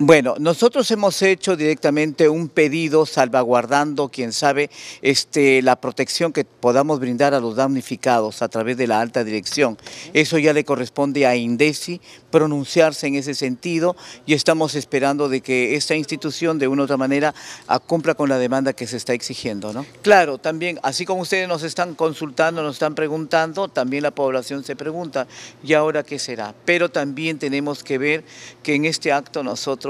Bueno, nosotros hemos hecho directamente un pedido salvaguardando, quién sabe, este, la protección que podamos brindar a los damnificados a través de la alta dirección. Eso ya le corresponde a INDECI pronunciarse en ese sentido y estamos esperando de que esta institución de una u otra manera cumpla con la demanda que se está exigiendo. ¿no? Claro, también, así como ustedes nos están consultando, nos están preguntando, también la población se pregunta, ¿y ahora qué será? Pero también tenemos que ver que en este acto nosotros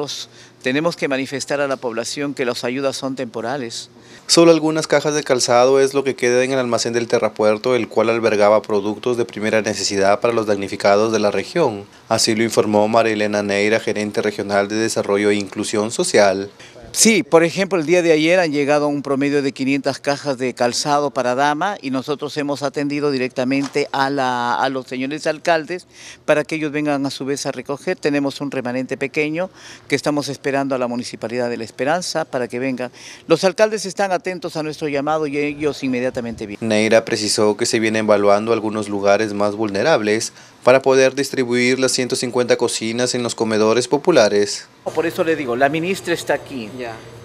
tenemos que manifestar a la población que las ayudas son temporales. Solo algunas cajas de calzado es lo que queda en el almacén del terrapuerto, el cual albergaba productos de primera necesidad para los damnificados de la región. Así lo informó Marilena Neira, gerente regional de Desarrollo e Inclusión Social, Sí, por ejemplo, el día de ayer han llegado un promedio de 500 cajas de calzado para dama y nosotros hemos atendido directamente a, a, los señores alcaldes para que ellos vengan a su vez a recoger. Tenemos un remanente pequeño que estamos esperando a la Municipalidad de La Esperanza para que vengan. Los alcaldes están atentos a nuestro llamado y ellos inmediatamente vienen. Neira precisó que se viene evaluando algunos lugares más vulnerables para poder distribuir las 150 cocinas en los comedores populares. Por eso le digo, la ministra está aquí.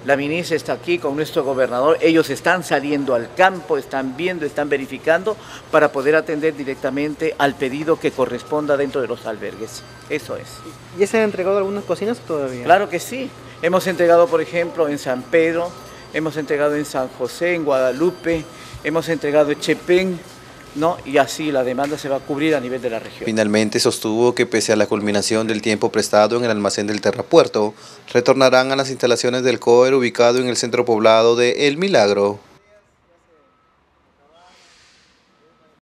La ministra está aquí con nuestro gobernador, ellos están saliendo al campo, están viendo, están verificando para poder atender directamente al pedido que corresponda dentro de los albergues. Eso es. ¿Ya se han entregado algunas cocinas todavía? Claro que sí. Hemos entregado, por ejemplo, en San Pedro, hemos entregado en San José, en Guadalupe, hemos entregado en Chepén, ¿no? y así la demanda se va a cubrir a nivel de la región. Finalmente sostuvo que pese a la culminación del tiempo prestado en el almacén del terrapuerto, retornarán a las instalaciones del COER ubicado en el centro poblado de El Milagro.